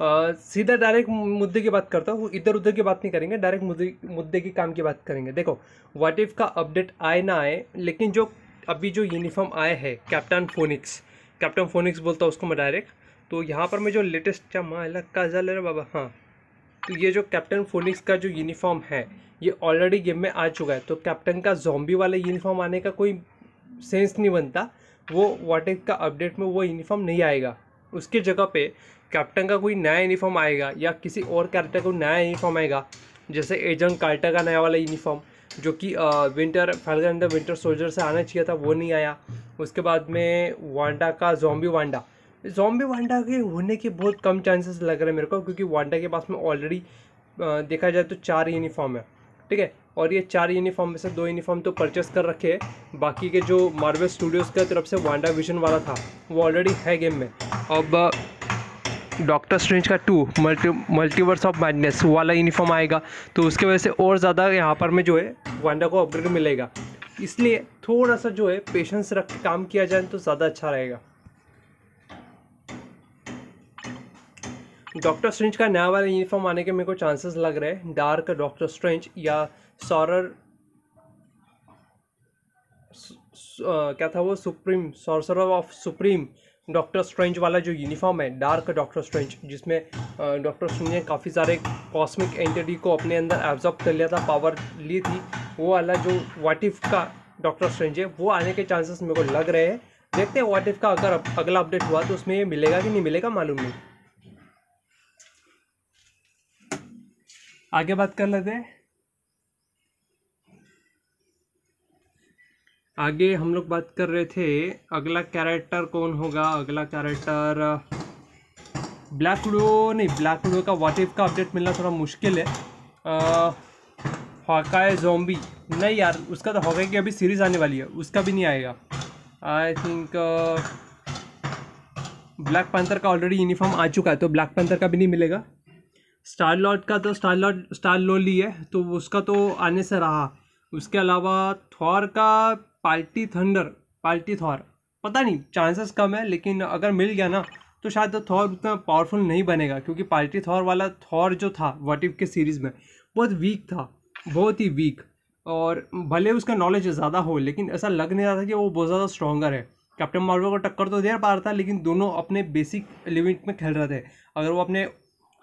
सीधा डायरेक्ट मुद्दे की बात करता हूँ इधर उधर की बात नहीं करेंगे डायरेक्ट मुद्दे मुद्दे की काम की बात करेंगे देखो व्हाट इफ़ का अपडेट आए ना आए लेकिन जो अभी जो यूनिफॉर्म आए है कैप्टन फोनिक्स कैप्टन फोनिक्स बोलता हूँ उसको मैं डायरेक्ट तो यहाँ पर मैं जो लेटेस्ट क्या माँ अलग का जल रहा बाबा हाँ तो ये जो कैप्टन फोनिक्स का जो यूनिफॉर्म है ये ऑलरेडी गेम में आ चुका है तो कैप्टन का जॉम्बी वाला यूनिफॉर्म आने का कोई सेंस नहीं बनता वो वाटेक का अपडेट में वो यूनिफॉर्म नहीं आएगा उसकी जगह पे कैप्टन का कोई नया यूनिफॉर्म आएगा या किसी और कैरेक्टर का नया यूनिफॉर्म आएगा जैसे एजेंट कार्टर का नया वाला यूनिफॉर्म जो कि विंटर फैलगर एंड द विंटर सोल्जर से आना चाहिए था वो नहीं आया उसके बाद में वांडा का जॉम्बी वांडा जॉम्बी वांडा के होने के बहुत कम चांसेस लग रहे हैं मेरे को क्योंकि वांडा के पास में ऑलरेडी देखा जाए तो चार यूनिफॉर्म है ठीक है और ये चार यूनिफॉर्म में से दो यूनिफॉर्म तो परचेस कर रखे हैं बाकी के जो मार्वल स्टूडियोज़ की तरफ से वांडा विजन वाला था वो ऑलरेडी है गेम में अब डॉक्टर स्ट्रेंज का two multi multiverse of madness वाला यूनिफॉर्म आएगा तो उसके वजह से और ज़्यादा यहाँ पर में जो है वांडा को अपग्रेड मिलेगा इसलिए थोड़ा सा जो है पेशेंस रख के काम किया जाए तो ज़्यादा अच्छा रहेगा डॉक्टर स्ट्रेंज का नया वाला यूनिफॉर्म आने के मेरे को चांसेस लग रहे हैं डार्क डॉक्टर स्ट्रेंज या सॉरर क्या था वो supreme sorcerer of supreme Doctor Strange वाला जो यूनिफॉर्म है डार्क डॉक्टर स्ट्रेंज जिसमें डॉक्टर स्ट्रेंज ने काफ़ी सारे कॉस्मिक एंटिटी को अपने अंदर एब्जॉर्ब कर लिया था पावर ली थी वो वाला जो वाटिफ का डॉक्टर स्ट्रेंज है वो आने के चांसेस मेरे को लग रहे हैं देखते हैं वाटिफ का अगर अगला अपडेट हुआ तो उसमें ये मिलेगा कि नहीं मिलेगा मालूम नहीं आगे बात कर लेते हैं आगे हम लोग बात कर रहे थे अगला कैरेक्टर कौन होगा अगला कैरेक्टर ब्लैक विडो नहीं ब्लैक विडो का वाट इफ का अपडेट मिलना थोड़ा मुश्किल है हॉकाय जोम्बी नहीं यार उसका तो हॉकाई की अभी सीरीज़ आने वाली है उसका भी नहीं आएगा आई थिंक ब्लैक पैंथर का ऑलरेडी यूनिफॉर्म आ चुका है तो ब्लैक पैंथर का भी नहीं मिलेगा स्टार लॉट का तो स्टार लॉट स्टार लो ली है तो उसका तो आने से रहा उसके अलावा थॉर का पार्टी थंडर पार्टी थॉर पता नहीं चांसेस कम है लेकिन अगर मिल गया ना तो शायद तो थॉर उतना पावरफुल नहीं बनेगा क्योंकि पार्टी थॉर वाला थॉर जो था वट इफ के सीरीज़ में बहुत वीक था बहुत ही वीक और भले उसका नॉलेज ज़्यादा हो लेकिन ऐसा लग नहीं रहा था कि वो बहुत ज़्यादा स्ट्रॉगर है कैप्टन मार्वल को टक्कर तो दे पा रहा था लेकिन दोनों अपने बेसिक लिमिट में खेल रहे थे अगर वो अपने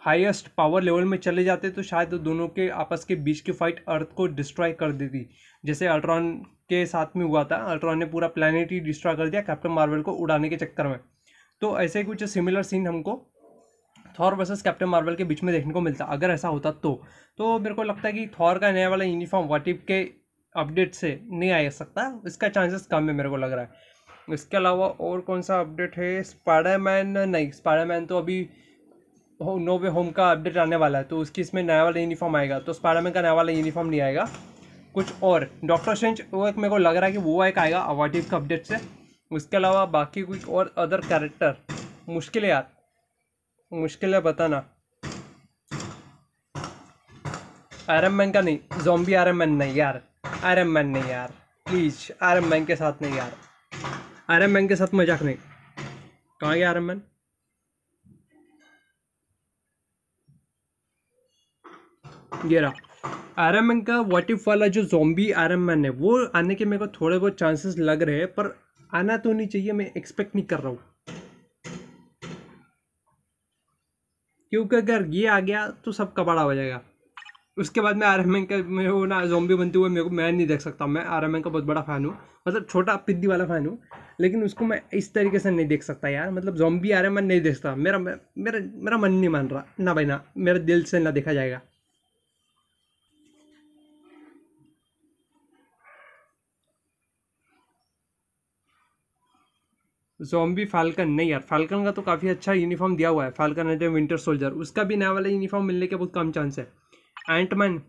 हाईएस्ट पावर लेवल में चले जाते तो शायद दोनों के आपस के बीच की फाइट अर्थ को डिस्ट्रॉय कर देती जैसे अल्ट्रॉन के साथ में हुआ था अल्ट्रॉन ने पूरा प्लानट ही डिस्ट्रॉय कर दिया कैप्टन मार्वल को उड़ाने के चक्कर में तो ऐसे कुछ सिमिलर सीन हमको थॉर वर्सेस कैप्टन मार्वल के बीच में देखने को मिलता अगर ऐसा होता तो तो मेरे को लगता है कि थॉर का नया वाला यूनिफॉर्म वाटिप के अपडेट से नहीं आ सकता इसका चांसेस कम है मेरे को लग रहा है इसके अलावा और कौन सा अपडेट है स्पाइडरमैन नहीं स्पाइडरमैन तो अभी नो वे होम का अपडेट आने वाला है तो उसकी इसमें नया वाला यूनिफॉर्म आएगा तो स्पाइडरमैन का नया वाला यूनिफॉर्म नहीं आएगा कुछ और डॉक्टर स्ट्रेंज वो एक मेरे को लग रहा है कि वो एक आएगा अवाटिव का अपडेट से उसके अलावा बाकी कुछ और अदर कैरेक्टर मुश्किल है यार मुश्किल है बताना आयरन मैन का नहीं जोम्बी आयरन मैन नहीं यार आयरन मैन नहीं यार प्लीज़ आयरन मैन के साथ नहीं यार आयरन मैन के साथ मजाक नहीं कहाँ गया आयरन मैन ये रहा आयरन मैन का वाटिफ वाला जो जॉम्बी आयरन मैन है वो आने के मेरे को थोड़े बहुत चांसेस लग रहे हैं पर आना तो नहीं चाहिए मैं एक्सपेक्ट नहीं कर रहा हूँ क्योंकि अगर ये आ गया तो सब कबाड़ा हो जाएगा उसके बाद मैं आर एम का मैं वो ना जोम्बी बनते हुए मेरे को मैं नहीं देख सकता मैं आर एम का बहुत बड़ा फ़ैन हूँ मतलब छोटा पिद्दी वाला फ़ैन हूँ लेकिन उसको मैं इस तरीके से नहीं देख सकता यार मतलब जोम्बी आर एम नहीं देखता मेरा मेरा मेरा मन नहीं मान रहा ना भाई ना मेरे दिल से ना देखा जाएगा जोम्बी फाल्कन नहीं यार फाल्कन का तो काफ़ी अच्छा यूनिफॉर्म दिया हुआ है फाल्कन एंड विंटर सोल्जर उसका भी नया वाला यूनिफॉर्म मिलने के बहुत कम चांस है एंटमैन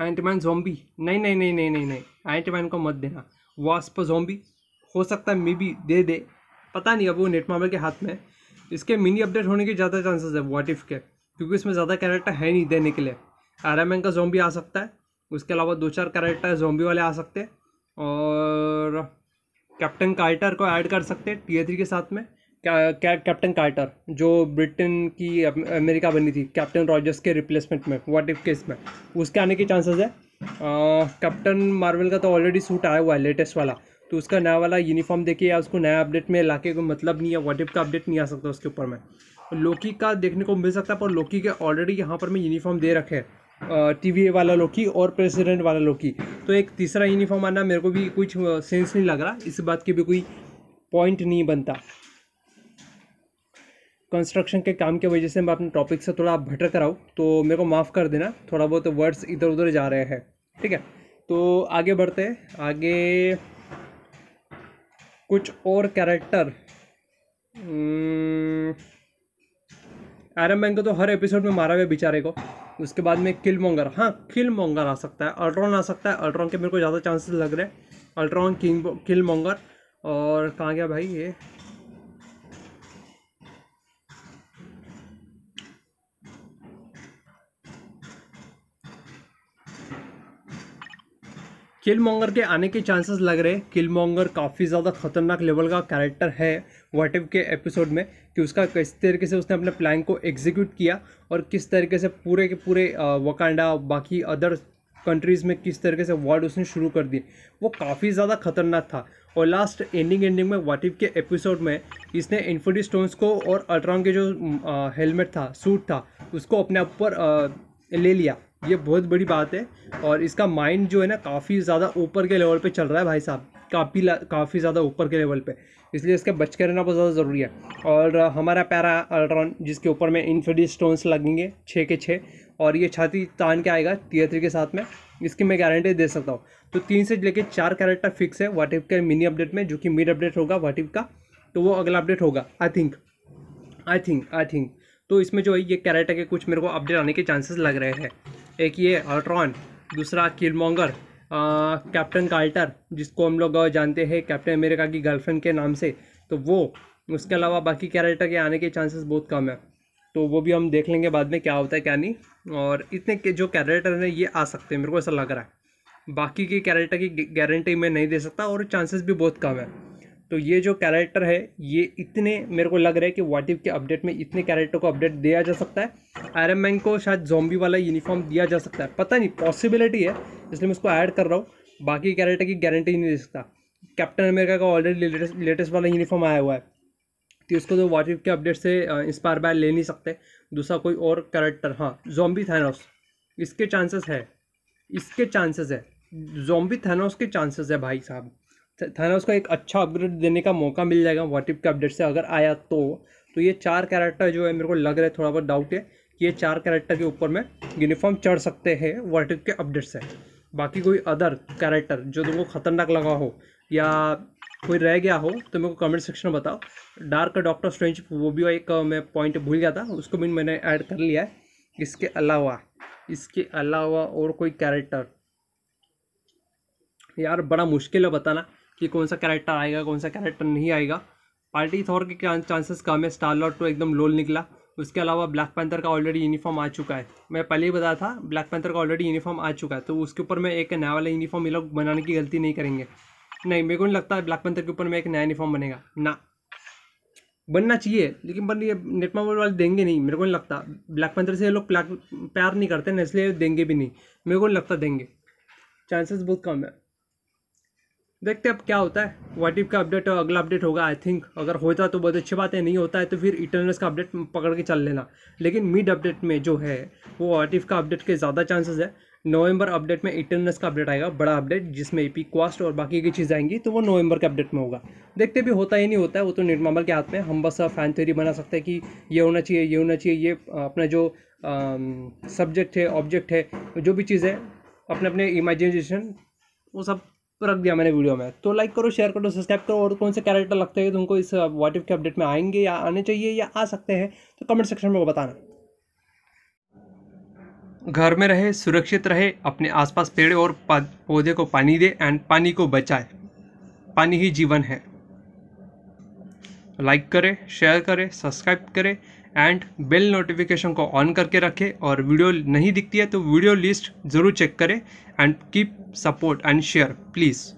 एंटमैन जोम्बी नहीं नहीं नहीं नहीं नहीं नहीं एंटमैन को मत देना वास्प जोम्बी हो सकता है मे बी दे दे पता नहीं अब वो नेट मॉबल के हाथ में इसके मिनी अपडेट होने के ज़्यादा चांसेस है वॉट इफ़ के क्योंकि इसमें ज़्यादा कैरेक्टर है नहीं देने के लिए आयरन का जोम्बी आ सकता है उसके अलावा दो चार कैरेक्टर जोम्बी वाले आ सकते हैं और कैप्टन कार्टर को ऐड कर सकते हैं टी थ्री के साथ में कैप्टन कार्टर जो ब्रिटेन की अमेरिका बनी थी कैप्टन रॉजर्स के रिप्लेसमेंट में व्हाट इफ केस में उसके आने के चांसेस है कैप्टन मार्वल का तो ऑलरेडी सूट आया हुआ है लेटेस्ट वाला तो उसका नया वाला यूनिफॉर्म देखिए या उसको नया अपडेट में ला कोई मतलब नहीं है व्हाट इफ का अपडेट नहीं आ सकता उसके ऊपर में लोकी का देखने को मिल सकता है पर लोकी के ऑलरेडी यहाँ पर मैं यूनिफॉर्म दे रखे हैं टी टीवीए वाला लोग की और प्रेसिडेंट वाला लोग की तो एक तीसरा यूनिफॉर्म आना मेरे को भी कुछ सेंस नहीं लग रहा इस बात की भी कोई पॉइंट नहीं बनता कंस्ट्रक्शन के काम के वजह से मैं अपने टॉपिक से थोड़ा भटक रहा हूँ तो मेरे को माफ़ कर देना थोड़ा बहुत वर्ड्स इधर उधर जा रहे हैं ठीक है तो आगे बढ़ते हैं आगे कुछ और कैरेक्टर आयरन बैंक को तो हर एपिसोड में मारा हुआ बेचारे को उसके बाद में किल मोंगर हाँ किल मोंगर आ सकता है अल्ट्रॉन आ सकता है अल्ट्रॉन के मेरे को ज़्यादा चांसेस लग रहे हैं अल्ट्रॉन किंग किल मोंगर और कहाँ गया भाई ये किल मोंगर के आने के चांसेस लग रहे हैं किल मोंगर काफ़ी ज़्यादा खतरनाक लेवल का कैरेक्टर है वाट के एपिसोड में कि उसका किस तरीके से उसने अपने प्लान को एग्जीक्यूट किया और किस तरीके से पूरे के पूरे वकांडा बाकी अदर कंट्रीज़ में किस तरीके से वर्ड उसने शुरू कर दिए वो काफ़ी ज़्यादा खतरनाक था और लास्ट एंडिंग एंडिंग में वाटिव के एपिसोड में इसने इन्फोडी स्टोन्स को और अल्ट्रॉन के जो हेलमेट था सूट था उसको अपने ऊपर ले लिया ये बहुत बड़ी बात है और इसका माइंड जो है ना काफ़ी ज़्यादा ऊपर के लेवल पे चल रहा है भाई साहब काफ़ी काफ़ी ज़्यादा ऊपर के लेवल पे इसलिए इसका बच के रहना बहुत ज़्यादा ज़रूरी है और हमारा पैरा अल्ट्रॉन जिसके ऊपर में इन्फिडी स्टोन्स लगेंगे छः के छः और ये छाती तान के आएगा टीयर थ्री के साथ में इसकी मैं गारंटी दे सकता हूँ तो तीन से लेकर चार कैरेक्टर फिक्स है इफ के मिनी अपडेट में जो कि मिड अपडेट होगा इफ का तो वो अगला अपडेट होगा I think I think I think तो इसमें जो है ये कैरेक्टर के कुछ मेरे को अपडेट आने के चांसेस लग रहे हैं एक ये अल्ट्रॉन दूसरा किलमोंगर कैप्टन कार्टर जिसको हम लोग जानते हैं कैप्टन अमेरिका की गर्लफ्रेंड के नाम से तो वो उसके अलावा बाकी कैरेक्टर के आने के चांसेस बहुत कम है तो वो भी हम देख लेंगे बाद में क्या होता है क्या नहीं और इतने के जो कैरेक्टर हैं ये आ सकते हैं मेरे को ऐसा लग रहा है बाकी के कैरेक्टर की गारंटी मैं नहीं दे सकता और चांसेस भी बहुत कम है तो ये जो कैरेक्टर है ये इतने मेरे को लग रहा है कि वाट इफ के अपडेट में इतने कैरेक्टर को अपडेट दिया जा सकता है आयरन मैन को शायद जॉम्बी वाला यूनिफॉर्म दिया जा सकता है पता नहीं पॉसिबिलिटी है इसलिए मैं उसको ऐड कर रहा हूँ बाकी कैरेक्टर की गारंटी नहीं दे सकता कैप्टन अमेरिका का ऑलरेडी लेटेस्ट लेटेस्ट वाला यूनिफॉर्म आया हुआ है तो इसको तो वाट इफ के अपडेट से इंस्पायर बाय ले नहीं सकते दूसरा कोई और कैरेक्टर हाँ जॉम्बी थैनोस इसके चांसेस है इसके चांसेस है जॉम्बी थैनोस के चांसेस है भाई साहब थानोस को एक अच्छा अपग्रेड देने का मौका मिल जाएगा वाटिप के अपडेट से अगर आया तो तो ये चार कैरेक्टर जो है मेरे को लग रहा है थोड़ा बहुत डाउट है कि ये चार कैरेक्टर के ऊपर में यूनिफॉर्म चढ़ सकते हैं वाटिप के अपडेट से बाकी कोई अदर कैरेक्टर जो तुमको खतरनाक लगा हो या कोई रह गया हो तो मेरे को कमेंट सेक्शन में बताओ डार्क डॉक्टर स्ट्रेंच वो भी एक मैं पॉइंट भूल गया था उसको भी मैंने ऐड कर लिया है इसके अलावा इसके अलावा और कोई कैरेक्टर यार बड़ा मुश्किल है बताना कि कौन सा कैरेक्टर आएगा कौन सा कैरेक्टर नहीं आएगा पार्टी थॉर के चांसेस कम है स्टार लॉट तो एकदम लोल निकला उसके अलावा ब्लैक पैंथर का ऑलरेडी यूनिफॉर्म आ चुका है मैं पहले ही बताया था ब्लैक पैंथर का ऑलरेडी यूनिफॉर्म आ चुका है तो उसके ऊपर मैं एक नया वाला यूनिफॉर्म ये लोग बनाने की गलती नहीं करेंगे नहीं मेरे को नहीं लगता ब्लैक पैंथर के ऊपर मैं एक नया यूनिफॉर्म बनेगा ना बनना चाहिए लेकिन बन ये नेट मार्वल वाले देंगे नहीं मेरे को नहीं लगता ब्लैक पैंथर से ये लोग प्यार नहीं करते ना इसलिए देंगे भी नहीं मेरे को नहीं लगता देंगे चांसेस बहुत कम है देखते अब क्या होता है वाट का अपडेट अगला अपडेट होगा आई थिंक अगर होता तो बहुत अच्छी बात है नहीं होता है तो फिर इटर्नल्स का अपडेट पकड़ के चल लेना लेकिन मिड अपडेट में जो है वो वाट का अपडेट के ज़्यादा चांसेस है नवंबर अपडेट में इटर्नल्स का अपडेट आएगा बड़ा अपडेट जिसमें एपी क्वास्ट और बाकी की चीज़ें आएंगी तो वो नवंबर के अपडेट में होगा देखते भी होता ही नहीं होता है वो तो निर्मामल के हाथ में हम बस फैन थ्योरी बना सकते हैं कि ये होना चाहिए ये होना चाहिए ये अपना जो सब्जेक्ट है ऑब्जेक्ट है जो भी चीज़ है अपने अपने इमेजिनेशन वो सब तो रख दिया मैंने वीडियो में तो लाइक करो शेयर करो सब्सक्राइब करो और कौन से कैरेक्टर लगते हैं तुमको इस वाट uh, के अपडेट में आएंगे या आने चाहिए या आ सकते हैं तो कमेंट सेक्शन में बताना घर में रहे सुरक्षित रहे अपने आसपास पेड़ और पौधे को पानी दे एंड पानी को बचाए पानी ही जीवन है लाइक करें शेयर करें सब्सक्राइब करें एंड बेल नोटिफिकेशन को ऑन करके रखें और वीडियो नहीं दिखती है तो वीडियो लिस्ट ज़रूर चेक करें and keep support and share please